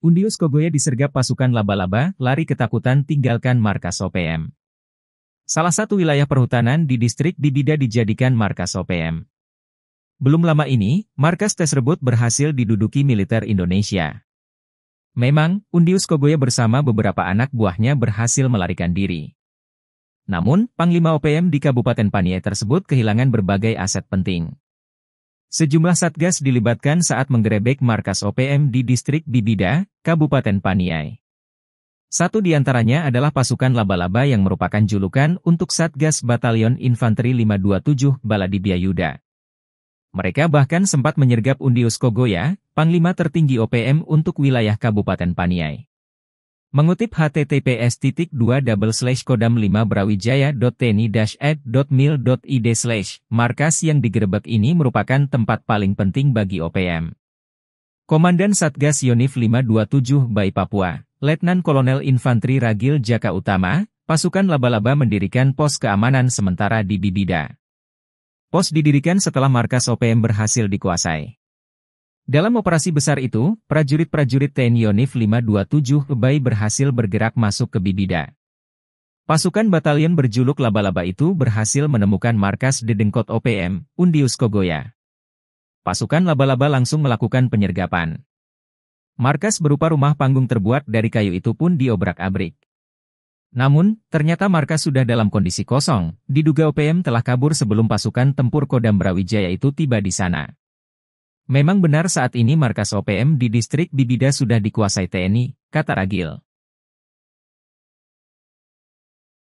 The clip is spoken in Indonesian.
Undius Kogoya disergap pasukan laba-laba, lari ketakutan tinggalkan markas OPM. Salah satu wilayah perhutanan di distrik Dibida dijadikan markas OPM. Belum lama ini, markas tersebut berhasil diduduki militer Indonesia. Memang, Undius Kogoya bersama beberapa anak buahnya berhasil melarikan diri. Namun, Panglima OPM di Kabupaten Paniai tersebut kehilangan berbagai aset penting. Sejumlah satgas dilibatkan saat menggerebek markas OPM di distrik Bibida, Kabupaten Paniai. Satu di antaranya adalah pasukan laba-laba yang merupakan julukan untuk Satgas Batalion Infanteri 527 Baladibya Yuda. Mereka bahkan sempat menyergap Undius Kogoya, Panglima tertinggi OPM untuk wilayah Kabupaten Paniai. Mengutip https titik 2 kodam 5 brawijaya.tni admilid slash, markas yang digerebek ini merupakan tempat paling penting bagi OPM. Komandan Satgas Yonif 527 Bay Papua, Letnan Kolonel Infanteri Ragil Jaka Utama, pasukan laba-laba mendirikan pos keamanan sementara di Bibida. Pos didirikan setelah markas OPM berhasil dikuasai. Dalam operasi besar itu, prajurit-prajurit TNI Yonif 527 Kebay berhasil bergerak masuk ke Bibida. Pasukan batalion berjuluk laba-laba itu berhasil menemukan markas Dedengkot OPM, Undius Kogoya. Pasukan laba-laba langsung melakukan penyergapan. Markas berupa rumah panggung terbuat dari kayu itu pun diobrak-abrik. Namun, ternyata markas sudah dalam kondisi kosong, diduga OPM telah kabur sebelum pasukan tempur Kodam Brawijaya itu tiba di sana. Memang benar saat ini markas OPM di distrik Bibida sudah dikuasai TNI, kata Ragil.